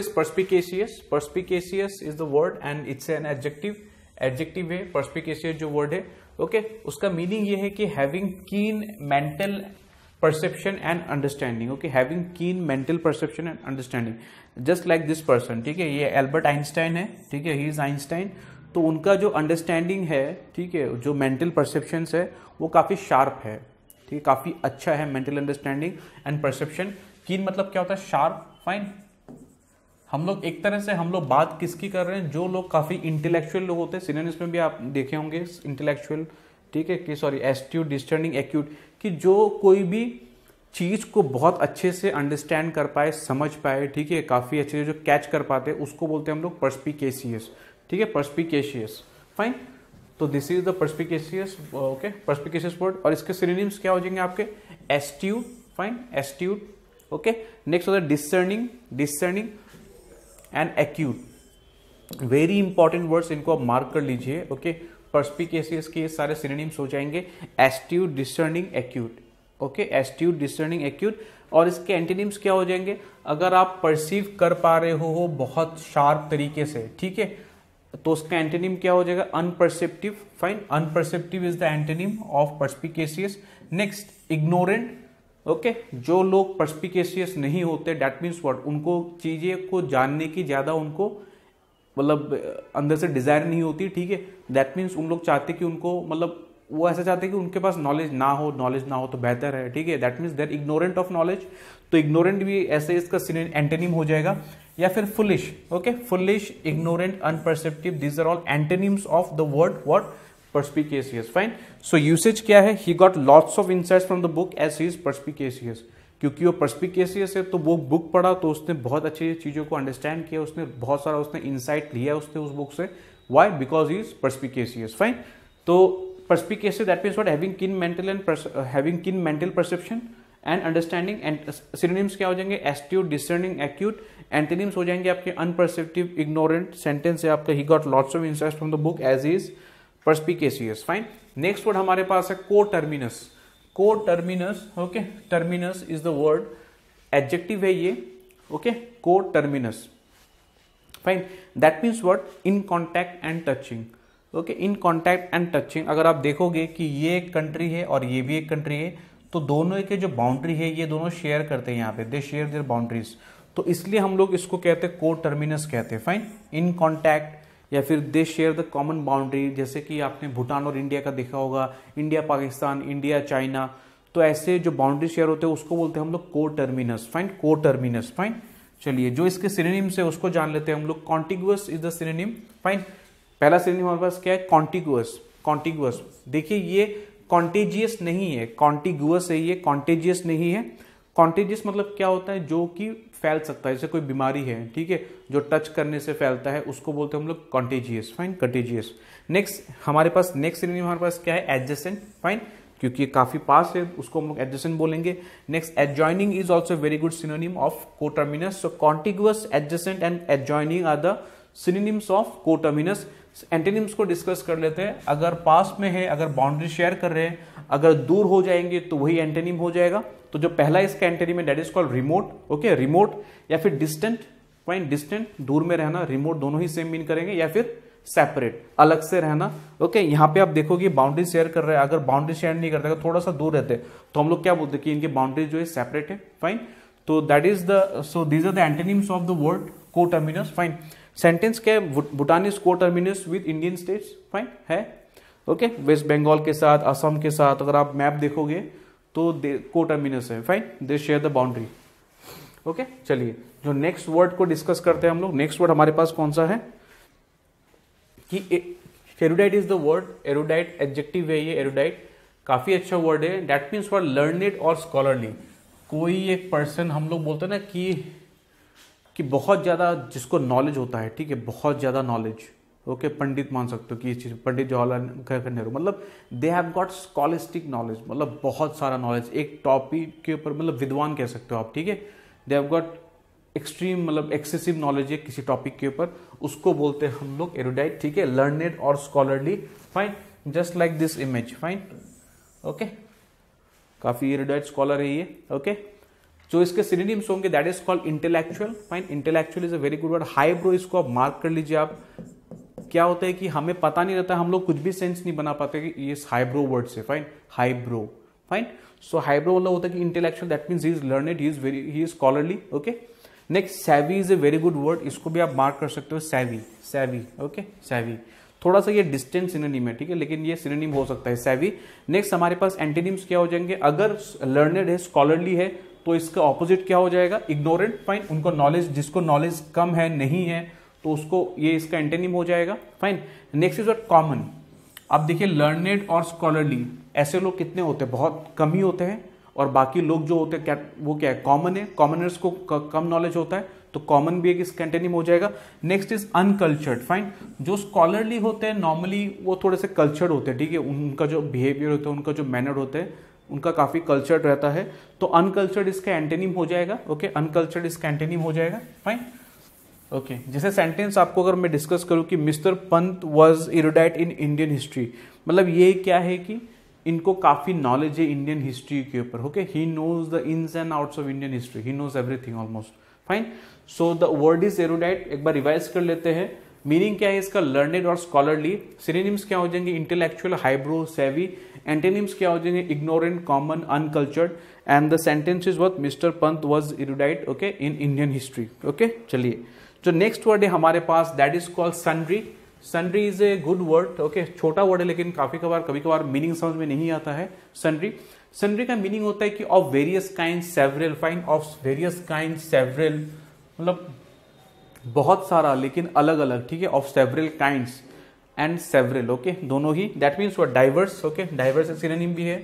is perspicacious perspicacious is the word and it's an adjective adjective है perspicacious जो word है okay okay? उसका meaning ये है कि having keen mental perception and understanding okay having keen mental perception and understanding just like this person ठीक है ये एल्बर्ट आइंस्टाइन है ठीक है ही इज आइंस्टाइन तो उनका जो अंडरस्टैंडिंग है ठीक है जो मेंटल परसेप्शन है वो काफ़ी शार्प है ठीक है काफ़ी अच्छा है मेंटल अंडरस्टैंडिंग एंड परसेप्शन कीन मतलब क्या होता है शार्प फाइन हम लोग एक तरह से हम लोग बात किसकी कर रहे हैं जो लोग काफ़ी इंटेलेक्चुअल लोग होते हैं सीनियर में भी आप देखे होंगे इंटेलेक्चुअल ठीक है कि सॉरी एस्ट्यूट डिस्टर्निंग एक्यूट कि जो कोई भी चीज़ को बहुत अच्छे से अंडरस्टैंड कर पाए समझ पाए ठीक है काफ़ी अच्छे से जो कैच कर पाते हैं उसको बोलते हैं हम लोग पर्सपिकेशियस ठीक है पर्सपिकेशियस फाइन तो this is the perspicacious okay perspicacious word और इसके सिनेनिम्स क्या हो जाएंगे आपके astute fine astute okay next होता है discerning discerning and acute very important words इनको आप मार्क कर लीजिए ओके पर्सपिकेसियस के सारे सिनेनिम्स हो जाएंगे astute discerning acute okay astute discerning acute और इसके एंटीनिम्स क्या हो जाएंगे अगर आप परसीव कर पा रहे हो बहुत शार्प तरीके से ठीक है तो उसका एंटेनिम क्या हो जाएगा unperceptive fine unperceptive is the antonym of perspicacious next ignorant okay okay? जो लोग परस्पिकेशियस नहीं होते डैट मीन्स वॉट उनको चीज़ें को जानने की ज़्यादा उनको मतलब अंदर से डिज़ायर नहीं होती ठीक है दैट मीन्स उन लोग चाहते कि उनको मतलब वो ऐसा चाहते कि उनके पास नॉलेज ना हो नॉलेज ना हो तो बेहतर है ठीक है that means they're ignorant of knowledge तो इग्नोरेंट भी ऐसे इसका एंटेनिम हो जाएगा या फिर foolish okay foolish ignorant unperceptive these are all antonyms of the word what perspicacious fine so usage क्या है he got lots of insights from the book as he is perspicacious क्योंकि वो परस्पिकेसियस है तो वो बुक पढ़ा तो उसने बहुत अच्छी चीज़ों को अंडरस्टैंड किया उसने बहुत सारा उसने इंसाइट लिया उसने उस बुक से why because he is perspicacious fine तो perspicacious that means what having keen mental and having keen mental perception and understanding and synonyms क्या हो जाएंगे एस्ट्यूट डिसर्निंग एक्यूट एंटेनिम्स हो जाएंगे आपके अनपरसेप्टिव इग्नोरेंट सेंटेंस है आपका he got lots of insight from the book as is perspicacious fine next word हमारे पास है coterminous coterminous okay terminus is the word adjective है ये okay coterminous fine that means word in contact and touching okay in contact and touching अगर आप देखोगे कि ये एक कंट्री है और ये भी एक कंट्री है तो दोनों के जो बाउंड्री है ये दोनों शेयर करते हैं यहाँ पे दे शेयर देयर बाउंड्रीज तो इसलिए हम लोग इसको कहते हैं को टर्मिनस कहते हैं फाइन इन कॉन्टैक्ट या फिर they share the common boundary जैसे कि आपने भूटान और इंडिया का देखा होगा इंडिया पाकिस्तान इंडिया चाइना तो ऐसे जो बाउंड्री शेयर होते हैं उसको बोलते हैं हम लोग coterminous fine coterminous fine चलिए जो इसके सिनेनिम्स है उसको जान लेते हैं हम लोग contiguous is the synonym fine पहला सिनेनिम हमारे पास क्या है कॉन्टिगुअस कॉन्टिगुअस देखिए ये कॉन्टेजियस नहीं है कॉन्टिगुअस है ये कॉन्टेजियस नहीं है कॉन्टेजियस मतलब क्या होता है जो कि फैल सकता है जैसे कोई बीमारी है ठीक है जो टच करने से फैलता है उसको बोलते हैं हम लोग कॉन्टेजियस फाइन कंटेजियस नेक्स्ट हमारे पास नेक्स्ट श्रेणी हमारे पास क्या है एडजेसेंट फाइन क्योंकि ये काफ़ी पास है उसको हम लोग एडजेसेंट बोलेंगे next adjoining is also very good synonym of coterminous so contiguous adjacent and adjoining are the synonyms of coterminous antonyms को डिस्कस कर लेते हैं अगर पास में है अगर बाउंड्री शेयर कर रहे हैं अगर दूर हो जाएंगे तो वही एंटेनिम हो जाएगा तो जो पहला इसका एंटेनिम में that is called remote okay remote या फिर डिस्टेंट क्वाइन डिस्टेंट दूर में रहना रिमोट दोनों ही सेम मीन करेंगे या फिर सेपरेट अलग से रहना ओके okay, यहाँ पे आप देखोगे बाउंड्री शेयर कर रहे हैं अगर बाउंड्री शेयर नहीं करते थोड़ा सा दूर रहते तो हम लोग क्या बोलते कि इनके बाउंड्री जो है सेपरेट है फाइन तो that is the so these are the antonyms of the world coterminous fine sentence क्या है Bhutan coterminous with Indian states fine है ओके वेस्ट बंगाल के साथ असम के साथ अगर आप मैप देखोगे तो कोटर्मिनस है fine they share the boundary okay चलिए जो नेक्स्ट वर्ड को डिस्कस करते हैं हम लोग नेक्स्ट वर्ड हमारे पास कौन सा है कि erudite is the word erudite adjective है ये एरोडाइट काफी अच्छा वर्ड है डेट मीन्स फॉर लर्नेड और स्कॉलरली कोई एक पर्सन हम लोग बोलते हैं ना कि कि बहुत ज़्यादा जिसको नॉलेज होता है ठीक है बहुत ज़्यादा नॉलेज ओके okay, पंडित मान सकते हो कि इस चीज़ पंडित जवाहरलाल नेहरू मतलब they have got scholastic knowledge मतलब बहुत सारा नॉलेज एक टॉपिक के ऊपर मतलब विद्वान कह सकते हो आप ठीक है दे हैव गॉट एक्सट्रीम मतलब एक्सेसिव नॉलेज है किसी टॉपिक के ऊपर उसको बोलते हैं हम लोग एरोडाइट ठीक है लर्नेड और scholarly fine just like this image fine okay काफ़ी एरोडाइट स्कॉलर है ये ओके जो इसके सिनेम्स होंगे that is called intellectual fine intellectual is a very good word highbrow इसको आप मार्क कर लीजिए आप क्या होता है कि हमें पता नहीं रहता हम लोग कुछ भी सेंस नहीं बना पाते कि ये हाइब्रो वर्ड से fine highbrow fine so highbrow वाला होता है कि intellectual that means he is learned he is very he is scholarly okay next savvy is a very good word इसको भी आप मार्क कर सकते हो सैवी सैवी ओके सैवी थोड़ा सा ये डिस्टेंस सिनोनिम है ठीक है लेकिन ये सिनोनिम हो सकता है सैवी नेक्स्ट हमारे पास एंटीनिम्स क्या हो जाएंगे अगर लर्नेड है स्कॉलरली है तो इसका ऑपोजिट क्या हो जाएगा इग्नोरेंट फाइन उनको नॉलेज जिसको नॉलेज कम है नहीं है तो उसको ये इसका एंटेनिम हो जाएगा fine next is what common अब देखिए लर्नेड और स्कॉलरली ऐसे लोग कितने होते हैं बहुत कम ही होते हैं और बाकी लोग जो होते हैं क्या वो क्या है कॉमन है कॉमनर्स को कम नॉलेज होता है तो कॉमन भी एक इसका एंटेनिम हो जाएगा नेक्स्ट इज अनकल्चर्ड फाइन जो स्कॉलरली होते हैं नॉर्मली वो थोड़े से कल्चर्ड होते हैं ठीक है उनका जो बिहेवियर होता है उनका जो मैनर होता है उनका काफ़ी कल्चर्ड रहता है तो अनकल्चर्ड इसका एंटेनिम हो जाएगा ओके अनकल्चर्ड इसका एंटेनिम हो जाएगा फाइन ओके okay. जैसे सेंटेंस आपको अगर मैं डिस्कस करूं कि mister Pant was erudite in Indian history मतलब ये क्या है कि इनको काफ़ी नॉलेज है इंडियन हिस्ट्री के ऊपर okay he knows the ins and outs of Indian history he knows everything almost fine so the word is erudite एक बार रिवाइज कर लेते हैं मीनिंग क्या है इसका लर्नेड और स्कॉलरली सिनेनिम्स क्या हो जाएंगे इंटेलेक्चुअल हाइब्रो सेवी एंटेनिम्स क्या हो जाएंगे ignorant common uncultured and the sentence is what mister Pant was erudite okay in Indian history okay चलिए जो नेक्स्ट वर्ड है हमारे पास that is called sundry sundry is a good word okay छोटा वर्ड है लेकिन काफी कबार कभी कभार मीनिंग समझ में नहीं आता है सन्ड्री सन्ड्री का मीनिंग होता है कि of various kind several fine of various kind several मतलब बहुत सारा लेकिन अलग अलग ठीक है of several kind and several okay दोनों ही that means what diverse okay diverse एक भी है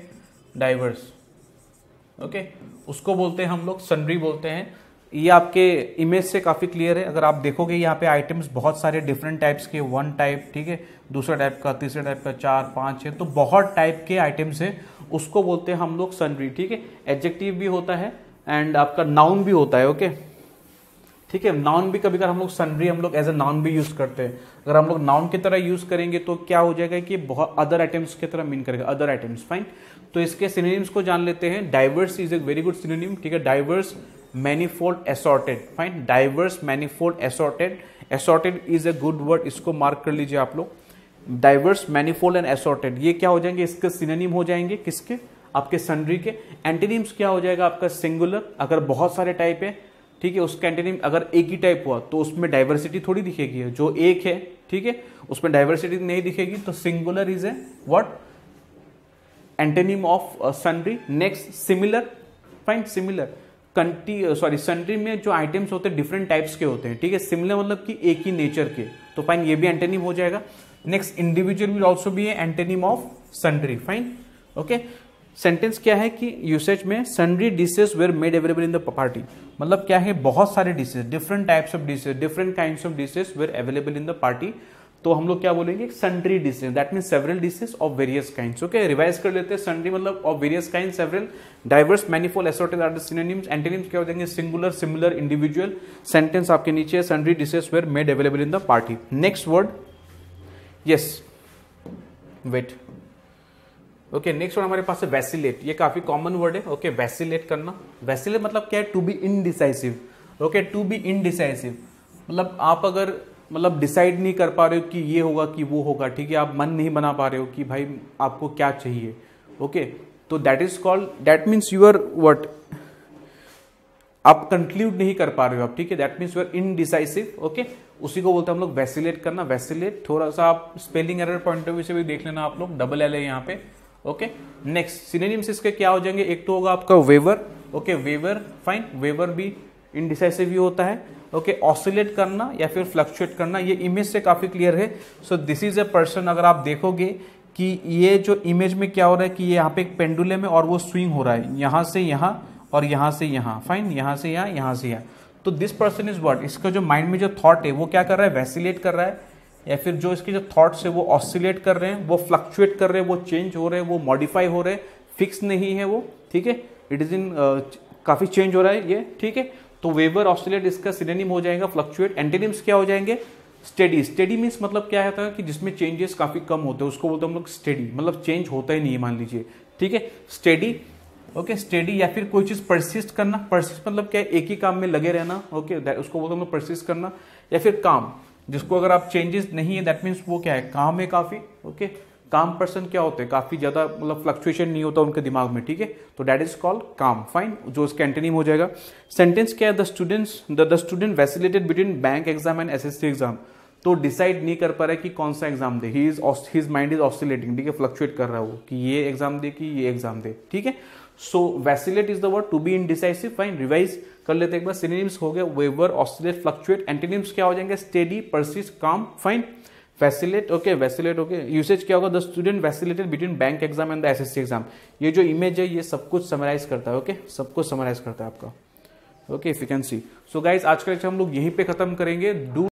डाइवर्स ओके okay? उसको बोलते हैं हम लोग सन्ड्री बोलते हैं ये आपके इमेज से काफ़ी क्लियर है अगर आप देखोगे यहाँ पे आइटम्स बहुत सारे डिफरेंट टाइप्स के वन टाइप ठीक है दूसरा टाइप का तीसरे टाइप का चार पाँच है तो बहुत टाइप के आइटम्स हैं उसको बोलते हैं हम लोग सनरी ठीक है एडजेक्टिव भी होता है एंड आपका नाउन भी होता है ओके ठीक है नाउन भी कभी कभी हम लोग सनरी हम लोग एज ए नाउन भी यूज़ करते हैं अगर हम लोग नाउन की तरह यूज़ करेंगे तो क्या हो जाएगा कि बहुत अदर आइटम्स की तरह मीन करेगा अदर आइटम्स फाइन तो इसके सिनेम्स को जान लेते हैं diverse is a very good synonym ठीक है diverse manifold assorted fine diverse manifold assorted assorted is a good word इसको मार्क कर लीजिए आप लोग डाइवर्स मैनीफोल्ड एंड एसोर्टेड ये क्या हो जाएंगे इसके सिनेनिम हो जाएंगे किसके आपके सन्ड्री के एंटीनिम्स क्या हो जाएगा आपका सिंगुलर अगर बहुत सारे टाइप है ठीक है उसका एंटीनिम अगर एक ही टाइप हुआ तो उसमें डाइवर्सिटी थोड़ी दिखेगी जो एक है ठीक है उसमें डाइवर्सिटी नहीं दिखेगी तो singular is a what antonym of sundry next similar fine similar कंटी सॉरी सन्ड्री में जो आइटम्स होते हैं डिफरेंट टाइप्स के होते हैं ठीक है सिमिलर मतलब कि एक ही नेचर के तो फाइन ये भी एंटेनिम हो जाएगा next individual will also be है antonym of sundry fine okay sentence क्या है कि यूसेज में sundry dishes were made available in the party मतलब क्या है बहुत सारे dishes different types of dishes different kind of dishes were available in the party तो हम लोग क्या बोलेंगे sundry dishes that mean several dishes of various kind okay revise कर लेते हैं सन्ड्री मतलब of various kind several diverse manifold assorted are synonyms synonyms antonyms क्या हो जाएंगे सिंगुलर सिमिलर इंडिविजुअल सेंटेंस आपके नीचे है sundry dishes were made available in the party next word yes wait okay next word हमारे पास है वैसिलेट ये काफी कॉमन वर्ड है ओके okay, वैसिलेट करना वैसिलेट मतलब क्या है to be indecisive okay to be indecisive मतलब आप अगर मतलब डिसाइड नहीं कर पा रहे हो कि ये होगा कि वो होगा ठीक है आप मन नहीं बना पा रहे हो कि भाई आपको क्या चाहिए ओके तो that is called that means you are what आप कंक्लूड नहीं कर पा रहे हो आप ठीक है that means you are indecisive okay उसी को बोलते हैं हम लोग वैसिलेट करना वैसिलेट थोड़ा सा आप spelling error point of view से भी देख लेना आप लोग डबल एल है यहाँ पे ओके नेक्स्ट सिनेनिम्स इसके क्या हो जाएंगे एक तो होगा आपका waver okay waver fine waver भी इनडिसाइसिव यू होता है ओके okay, ऑसिलेट करना या फिर फ्लक्चुएट करना ये इमेज से काफ़ी क्लियर है so this is a person अगर आप देखोगे कि ये जो इमेज में क्या हो रहा है कि ये यहाँ पे एक पेंडुले में और वो स्विंग हो रहा है यहाँ से यहाँ और यहाँ से यहाँ फाइन यहाँ से यहाँ यहाँ से यहाँ तो दिस पर्सन इज वर्ड इसका जो माइंड में जो थॉट है वो क्या कर रहा है वैसिलेट कर रहा है या फिर जो इसके जो थॉट्स है वो ऑसिलेट कर रहे हैं वो फ्लक्चुएट कर रहे हैं वो चेंज हो रहे हैं वो मॉडिफाई हो रहे हैं फिक्स नहीं है वो ठीक है इट इज़ इन काफ़ी चेंज हो रहा है ये ठीक है तो वेवर ऑस्ट्रेलियट इसका सिनेनिम हो जाएगा फ्लक्चुएट एंटेनिम्स क्या हो जाएंगे स्टडी स्टडी मीन्स मतलब क्या है कि जिसमें चेंजेस काफ़ी कम होते हैं उसको बोलते हम लोग स्टडी मतलब चेंज होता ही नहीं है मान लीजिए ठीक है स्टडी ओके स्टडी या फिर कोई चीज़ परसिस्ट करना परसिस्ट मतलब क्या है एक ही काम में लगे रहना ओके okay, उसको बोलते हम लोग परसिस्ट करना या फिर काम जिसको अगर आप चेंजेस नहीं है दैट मीन्स वो क्या है काम है काफ़ी ओके okay? काम पर्सन क्या होते हैं काफ़ी ज़्यादा मतलब फ्लक्चुएशन नहीं होता उनके दिमाग में ठीक है तो that is called calm fine जो उसका एंटेनिम हो जाएगा सेंटेंस क्या है the students the the student vacillated between bank exam and S exam तो डिसाइड नहीं कर पा रहा है कि कौन सा एग्जाम दे he is his mind is oscillating ठीक है फ्लक्चुएट कर रहा है वो कि ये एग्जाम दे कि ये एग्जाम दे ठीक है so vacillate is the word to be indecisive fine revise कर लेते एक बार सिनेम्स हो गए वेवर ऑसिलेट फ्लक्चुएट एंटेनिम्स क्या हो जाएंगे steady persist calm fine vacillate okay vacillate okay usage क्या होगा the student vacillated between bank exam and the S exam ये जो इमेज है ये सब कुछ समराइज करता है ओके okay? सब कुछ समराइज करता है आपका okay if you can see so guys आज का लेक्चर हम लोग यहीं पे खत्म करेंगे डू